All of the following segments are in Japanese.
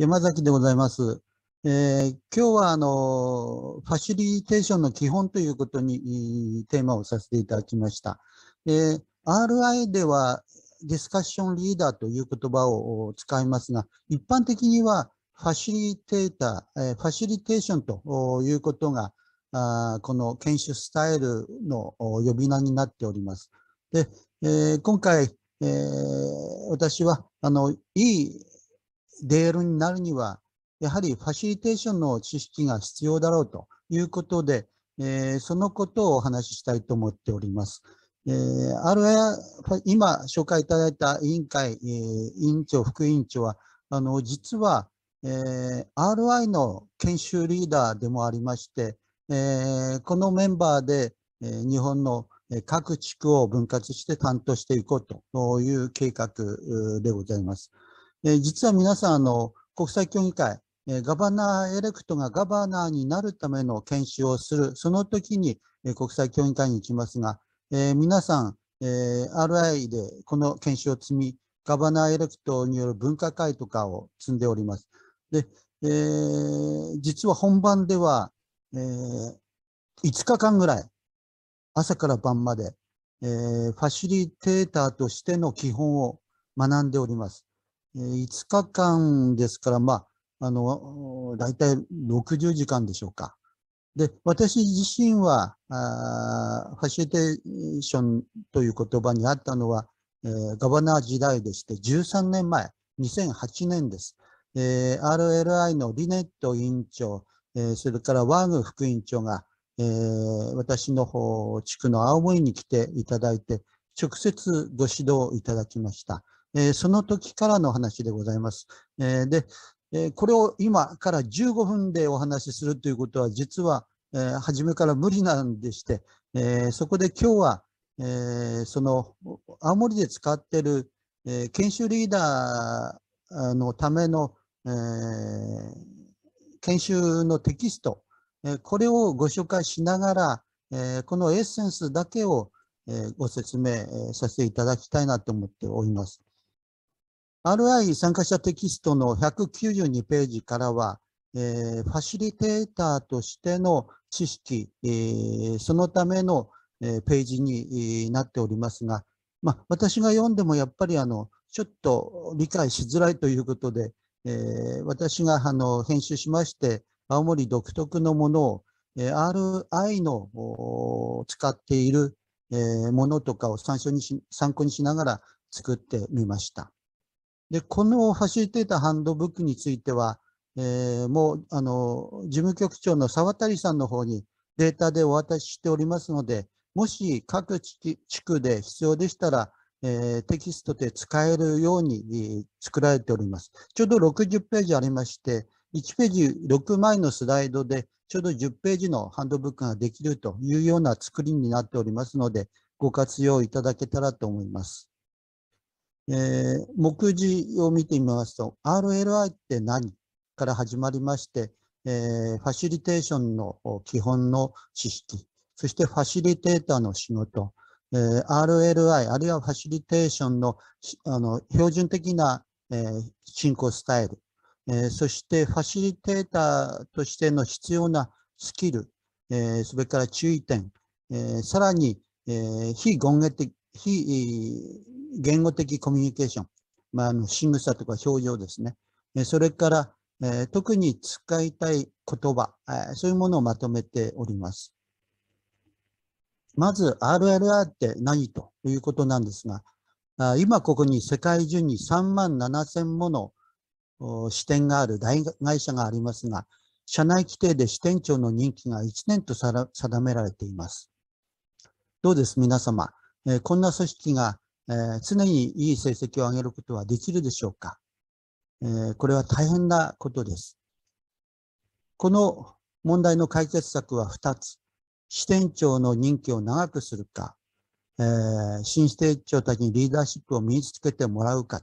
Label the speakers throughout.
Speaker 1: 山崎でございます。えー、今日はあのファシリテーションの基本ということにテーマをさせていただきました。えー、RI ではディスカッションリーダーという言葉を使いますが、一般的にはファシリテーター、ファシリテーションということが、この研修スタイルの呼び名になっております。で、えー、今回、えー、私は、あの、いいレールになるには、やはりファシリテーションの知識が必要だろうということで、えー、そのことをお話ししたいと思っております。えー、RIA、今紹介いただいた委員会、えー、委員長、副委員長は、あの実は、えー、RI の研修リーダーでもありまして、えー、このメンバーで、えー、日本の各地区を分割して担当していこうという計画でございます。えー、実は皆さんあの、国際協議会、えー、ガバナーエレクトがガバナーになるための研修をする、その時に、えー、国際協議会に行きますが、えー、皆さん、えー、RI でこの研修を積み、ガバナーエレクトによる分科会とかを積んでおります。で、えー、実は本番では、えー、5日間ぐらい、朝から晩まで、えー、ファシリテーターとしての基本を学んでおります。5日間ですから、まあ、あの、大体60時間でしょうか。で、私自身は、あファシリテーションという言葉にあったのは、えー、ガバナー時代でして、13年前、2008年です。えー、RLI のリネット委員長、えー、それからワーグ副委員長が、えー、私の方、地区の青森に来ていただいて、直接ご指導いただきました。えー、その時からの話でございます。えー、で、えこれを今から15分でお話しするということは、実は、え初めから無理なんでして、えそこで今日は、えその青森で使っている、え研修リーダーのための、え研修のテキスト、えこれをご紹介しながら、えこのエッセンスだけを、えご説明、させていただきたいなと思っております。RI 参加者テキストの192ページからは、えー、ファシリテーターとしての知識、えー、そのための、えー、ページになっておりますが、まあ、私が読んでもやっぱりあのちょっと理解しづらいということで、えー、私があの編集しまして、青森独特のものを、えー、RI の使っている、えー、ものとかを参考にしながら作ってみました。で、このファシリテーターハンドブックについては、えー、もう、あの、事務局長の沢谷さんの方にデータでお渡ししておりますので、もし各地区で必要でしたら、えー、テキストで使えるように、作られております。ちょうど60ページありまして、1ページ6枚のスライドで、ちょうど10ページのハンドブックができるというような作りになっておりますので、ご活用いただけたらと思います。えー、目次を見てみますと、RLI って何から始まりまして、えー、ファシリテーションの基本の知識、そしてファシリテーターの仕事、えー、RLI、あるいはファシリテーションのあの標準的な、えー、進行スタイル、えー、そしてファシリテーターとしての必要なスキル、えー、それから注意点、えー、さらに、えー、非言語的、非言語的コミュニケーション、まあ、あの仕草とか表情ですね。それから、え特に使いたい言葉、えそういうものをまとめております。まず RLR って何ということなんですが、あ今ここに世界中に3万7千もの支店がある大会社がありますが、社内規定で支店長の任期が1年と定められています。どうです皆様、えこんな組織がえー、常にいい成績を上げることはできるでしょうか、えー、これは大変なことです。この問題の解決策は2つ。支店長の任期を長くするか、えー、新支店長たちにリーダーシップを身につけてもらうか。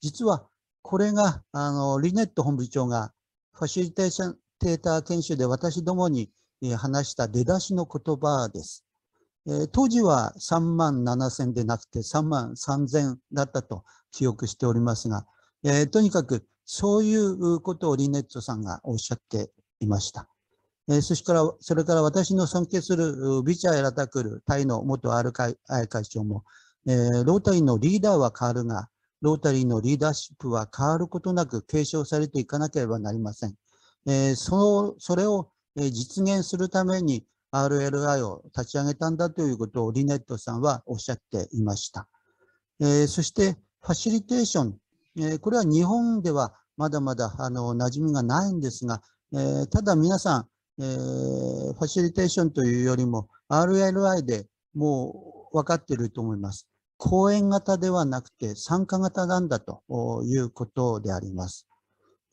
Speaker 1: 実はこれが、あの、リネット本部長がファシリテーションテーター研修で私どもに話した出だしの言葉です。え当時は3万7000でなくて3万3000だったと記憶しておりますが、えとにかくそういうことをリネットさんがおっしゃっていました。えそしからそれから私の尊敬するビチャ・エラタクル、タイの元 R 会会長も、えロータリーのリーダーは変わるが、ロータリーのリーダーシップは変わることなく継承されていかなければなりません。えそのそれを実現するために、RLI を立ち上げたんだということをリネットさんはおっしゃっていました。えー、そしてファシリテーション、えー、これは日本ではまだまだあの馴染みがないんですが、えー、ただ皆さん、えー、ファシリテーションというよりも RLI でもう分かっていると思います。講演型ではなくて参加型なんだということであります。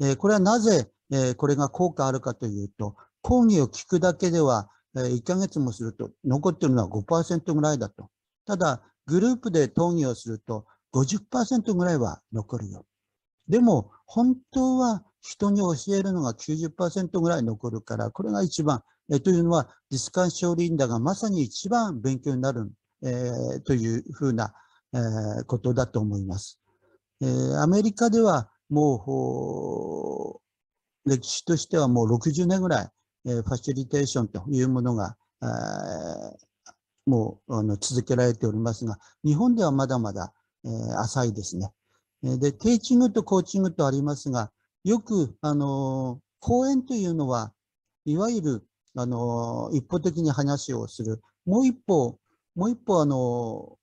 Speaker 1: えー、これはなぜ、えー、これが効果あるかというと、講義を聞くだけでは1ヶ月もすると残ってるのは5%ぐらいだと。ただ、グループで討議をすると50%ぐらいは残るよ。でも、本当は人に教えるのが90%ぐらい残るから、これが一番。えというのは、ディスカッションリンダーがまさに一番勉強になる、えー、というふうな、えー、ことだと思います。えー、アメリカではもう、歴史としてはもう60年ぐらい、ファシリテーションというものが、もうあの続けられておりますが、日本ではまだまだ、え浅いですね。で、テーチングとコーチングとありますが、よく、あの講演というのは、いわゆる、あの一方的に話をする、もう一方、もう一方、あの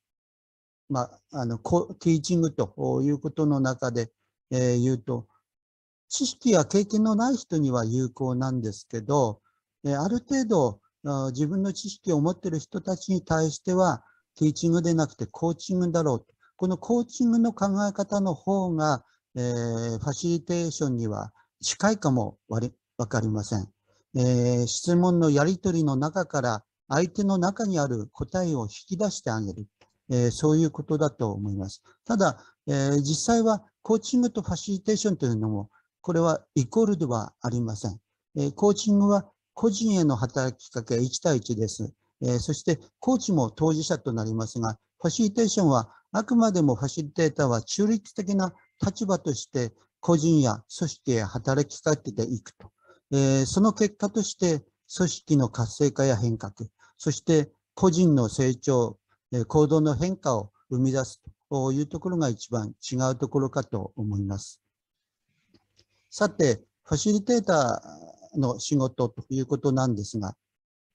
Speaker 1: まあ、あのティーチングということの中で、えー、言うと、知識や経験のない人には有効なんですけど、ある程度自分の知識を持っている人たちに対しては、ティーチングでなくてコーチングだろうと。このコーチングの考え方の方が、えー、ファシリテーションには近いかもわかりません、えー、質問のやり取りの中から相手の中にある答えを引き出してあげる。えー、そういうことだと思います。ただ、え実際はコーチングとファシリテーションというのもこれはイコールではありません。えコーチングは個人への働きかけ1対1です。えそしてコーチも当事者となりますが、ファシリテーションはあくまでもファシリテーターは中立的な立場として個人や組織へ働きかけていくと。えその結果として組織の活性化や変革、そして個人の成長、え行動の変化を生み出すというところが一番違うところかと思います。さて、ファシリテーターの仕事ということなんですが、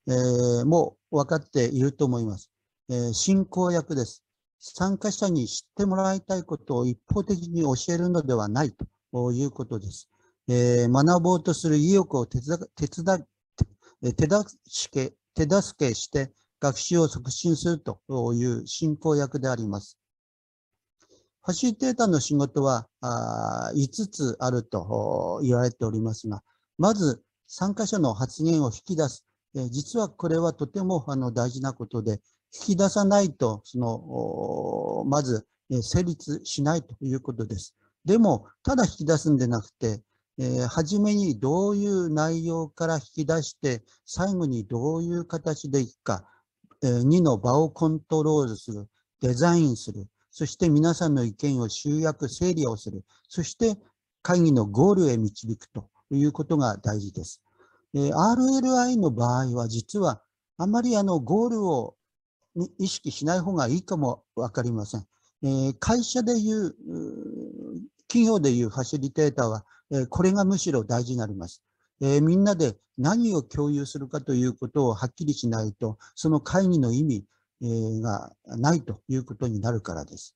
Speaker 1: えー、もう分かっていると思います。えー、進行役です。参加者に知ってもらいたいことを一方的に教えるのではないということです。えー、学ぼうとする意欲を手伝手助け手助けして学習を促進するという進行役であります。ファシリテーターの仕事はあ5つあると言われておりますが、まず参加者の発言を引き出す。え実はこれはとてもあの大事なことで、引き出さないと、その、まず、え成立しないということです。でも、ただ引き出すんでなくて、えじ初めにどういう内容から引き出して、最後にどういう形でいくか、え2の場をコントロールする、デザインする、そして皆さんの意見を集約、整理をする。そして会議のゴールへ導くということが大事です。RLI の場合は実はあまりあのゴールを意識しない方がいいかもわかりません。会社でいう、企業でいうファシリテーターは、これがむしろ大事になります。みんなで何を共有するかということをはっきりしないと、その会議の意味、がないということになるからです。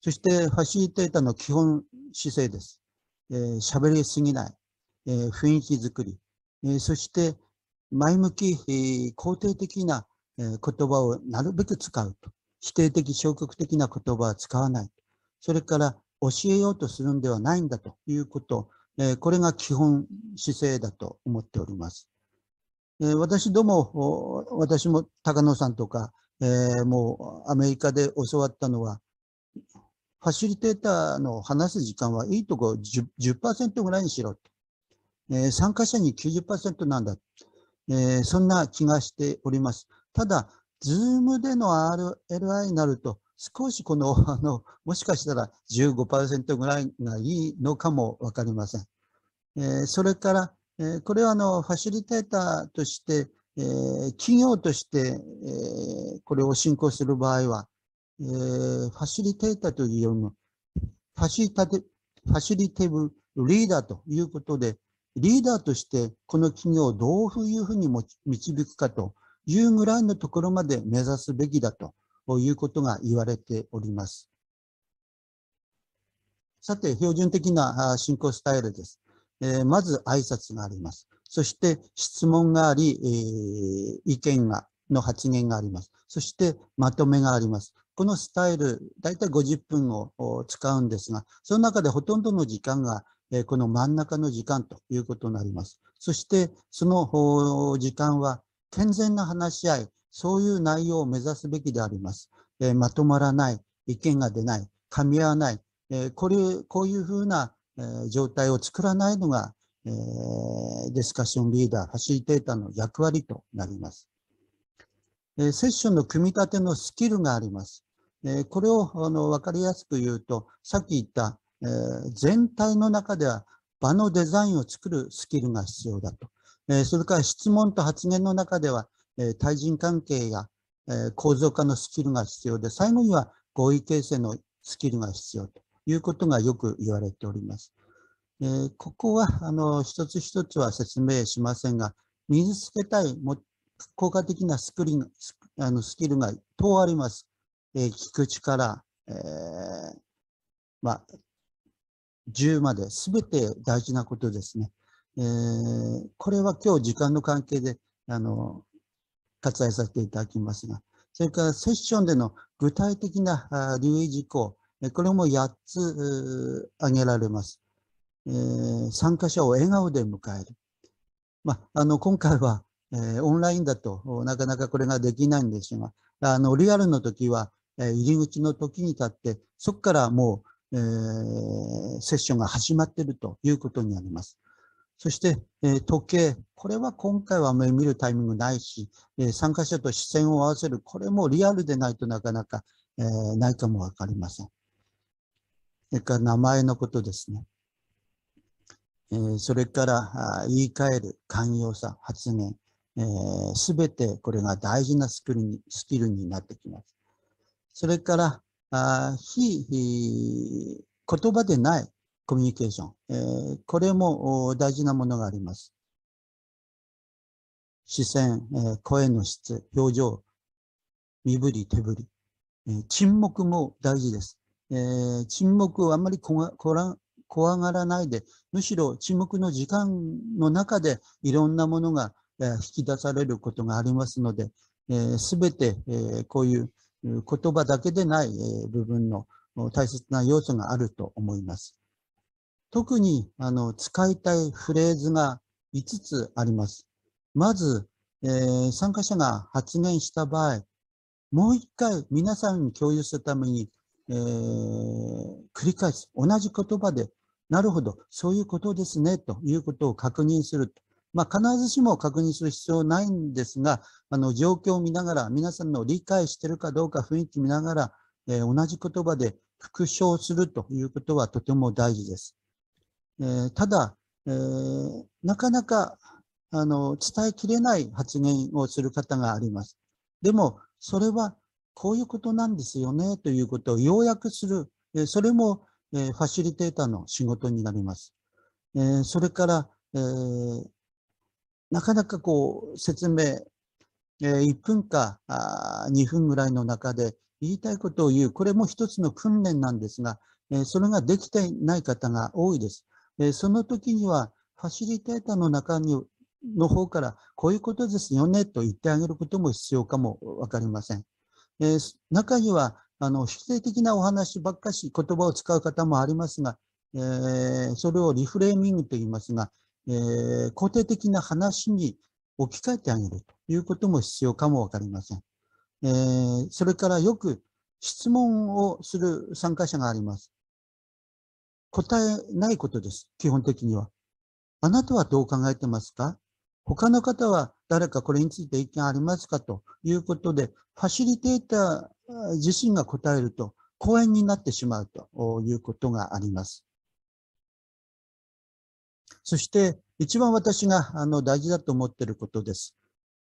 Speaker 1: そして、ファシリテータの基本姿勢です。喋、えー、りすぎない、えー、雰囲気づくり、えー、そして前向き、えー、肯定的な、えー、言葉をなるべく使うと。否定的、消極的な言葉は使わない。それから教えようとするんではないんだということ、えー、これが基本姿勢だと思っております。私ども、私も高野さんとか、えもうアメリカで教わったのは、ファシリテーターの話す時間はいいとこ 10%, 10ぐらいにしろと、え参加者に90%なんだ、えそんな気がしております。ただ、Zoom での RLI になると、少しこの、あの、もしかしたら15%ぐらいがいいのかもわかりません。えそれから、えこれはあのファシリテーターとして、え企業として、えこれを進行する場合は、えファシリテーターというよりも、ファシリテ、ファシリティブリーダーということで、リーダーとしてこの企業をどういうふうに導くかというぐらいのところまで目指すべきだということが言われております。さて、標準的な進行スタイルです。えまず挨拶があります。そして質問があり、え意見が、の発言があります。そしてまとめがあります。このスタイル、だいたい50分を使うんですが、その中でほとんどの時間が、えこの真ん中の時間ということになります。そしてその時間は健全な話し合い、そういう内容を目指すべきであります。えまとまらない、意見が出ない、噛み合わない、えこれこういうふうなえ状態を作らないのが、えディスカッションリーダー、ファシリテーターの役割となります。えセッションの組み立てのスキルがあります。えこれをあの分かりやすく言うと、さっき言った、え全体の中では場のデザインを作るスキルが必要だと。えそれから質問と発言の中では、え対人関係や、え構造化のスキルが必要で、最後には合意形成のスキルが必要と。いうことがよく言われております。えー、ここはあの一つ一つは説明しませんが、身につけたいも効果的なスクリーンあのスキルが等あります。えー、聞く力、えー、まあ、10まで全て大事なことですね。えー、これは今日時間の関係であの割愛させていただきますが、それからセッションでの具体的な留意事項、これも8つ挙げられます。えー、参加者を笑顔で迎える。まあ、あの今回は、えー、オンラインだとなかなかこれができないんですが、あのリアルの時は、えー、入り口の時に立って、そこからもう、えー、セッションが始まっているということになります。そして、え時計。これは今回は見るタイミングないし、え参加者と視線を合わせる。これもリアルでないとなかなか、えないかもわかりません。それから名前のことですね。えそれから言い換える寛容さ、発言、す、え、べ、てこれが大事なスキルにスキルになってきます。それから、あ非言葉でないコミュニケーション、えー、これも大事なものがあります。視線、えー、声の質、表情、身振り、手振り、えー、沈黙も大事です。えー、沈黙をあんまり怖がらないで、むしろ沈黙の時間の中でいろんなものが、えー、引き出されることがありますので、す、え、べ、て、えー、こういう言葉だけでない、えー、部分の大切な要素があると思います。特にあの使いたいフレーズが5つあります。まず、えー、参加者が発言した場合、もう一回皆さんに共有するためにえー、繰り返す。同じ言葉で、なるほど、そういうことですね、ということを確認する。まあ、必ずしも確認する必要ないんですが、あの状況を見ながら、皆さんの理解しているかどうか雰囲気見ながら、えー、同じ言葉で復唱するということはとても大事です。えー、ただ、えー、なかなかあの伝えきれない発言をする方があります。でも、それはこういうことなんですよねということを要約する、えそれも、えファシリテーターの仕事になります。えそれから、えなかなかこう説明、え1分か2分ぐらいの中で言いたいことを言う、これも一つの訓練なんですが、えそれができていない方が多いです。えその時には、ファシリテーターの中にの方から、こういうことですよねと言ってあげることも必要かもわかりません。えー、中にはあの否定的なお話ばっかし言葉を使う方もありますが、えー、それをリフレーミングと言いますが、えー、肯定的な話に置き換えてあげるということも必要かもわかりません。えー、それからよく質問をする参加者があります。答えないことです、基本的には。あなたはどう考えてますか他の方は誰かこれについて意見ありますかということで、ファシリテーター自身が答えると、講演になってしまうということがあります。そして、一番私があの大事だと思っていることです。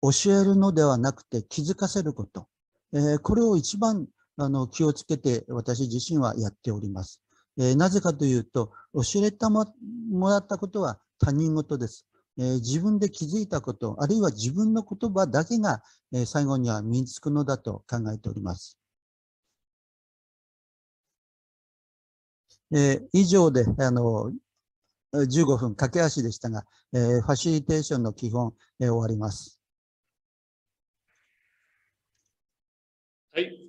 Speaker 1: 教えるのではなくて気づかせること。えー、これを一番あの気をつけて私自身はやっております。えー、なぜかというと、教えたももらったことは他人事です。えー、自分で気づいたこと、あるいは自分の言葉だけが、えー、最後には身につくのだと考えております。えー、以上で、あの、15分駆け足でしたが、えー、ファシリテーションの基本、えー、終わります。はい、